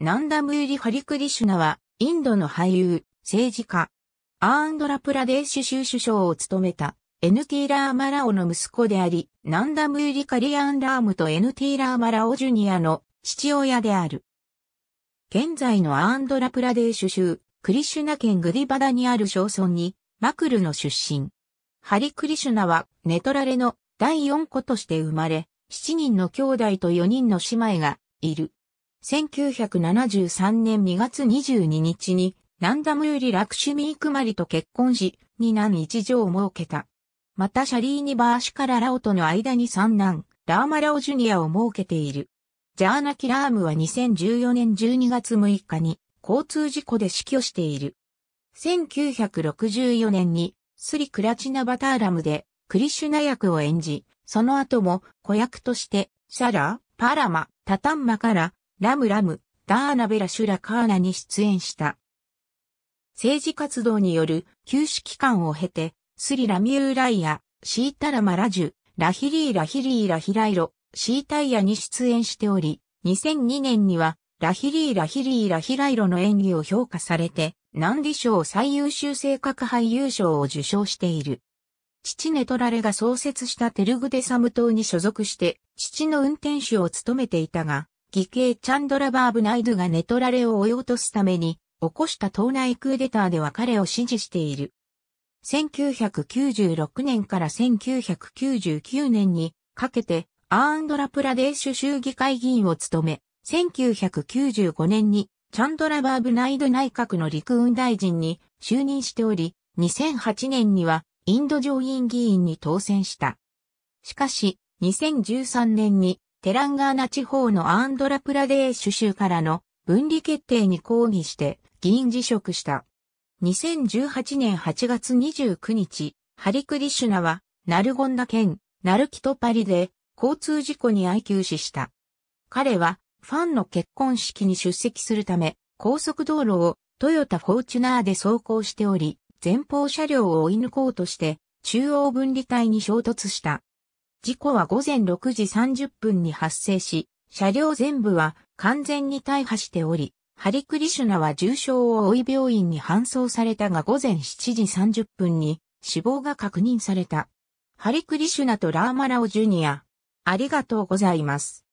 ナンダムーリ・ハリクリシュナは、インドの俳優、政治家、アーンドラプラデーシュ州首相を務めた、N. T. ラーマラオの息子であり、ナンダムーリ・カリアン・ラームと N. T. ラーマラオジュニアの父親である。現在のアーンドラプラデーシュ州、クリシュナ県グディバダにある小村に、マクルの出身。ハリクリシュナは、ネトラレの第4子として生まれ、7人の兄弟と4人の姉妹がいる。1973年2月22日に、ランダムよりラクシュミークマリと結婚し、二男一女を設けた。またシャリーニバーシからラオとの間に三男、ラーマラオジュニアを設けている。ジャーナキラームは2014年12月6日に交通事故で死去している。1964年にスリ・クラチナバターラムでクリシュナ役を演じ、その後も子役としてシャラパラマ、タタンマからラムラム、ダーナベラシュラカーナに出演した。政治活動による休止期間を経て、スリラミューライア、シータラマラジュ、ラヒリーラヒリーラヒライロ、シータイヤに出演しており、2002年には、ラヒリーラヒリーラヒライロの演技を評価されて、ナンディ賞最優秀性格俳優賞を受賞している。父ネトラレが創設したテルグデサム島に所属して、父の運転手を務めていたが、義兄チャンドラバーブナイドがネトラレを追い落とすために、起こした党内クーデターでは彼を支持している。1996年から1999年にかけてアーンドラプラデーシュ州議会議員を務め、1995年にチャンドラバーブナイド内閣の陸運大臣に就任しており、2008年にはインド上院議員に当選した。しかし、2013年にテランガーナ地方のアンドラプラデーシュ州からの分離決定に抗議して議員辞職した。2018年8月29日、ハリクリシュナはナルゴンダ県ナルキトパリで交通事故に哀求死した。彼はファンの結婚式に出席するため高速道路をトヨタフォーチュナーで走行しており、前方車両を追い抜こうとして中央分離帯に衝突した。事故は午前6時30分に発生し、車両全部は完全に大破しており、ハリクリシュナは重傷を負い病院に搬送されたが午前7時30分に死亡が確認された。ハリクリシュナとラーマラオジュニア。ありがとうございます。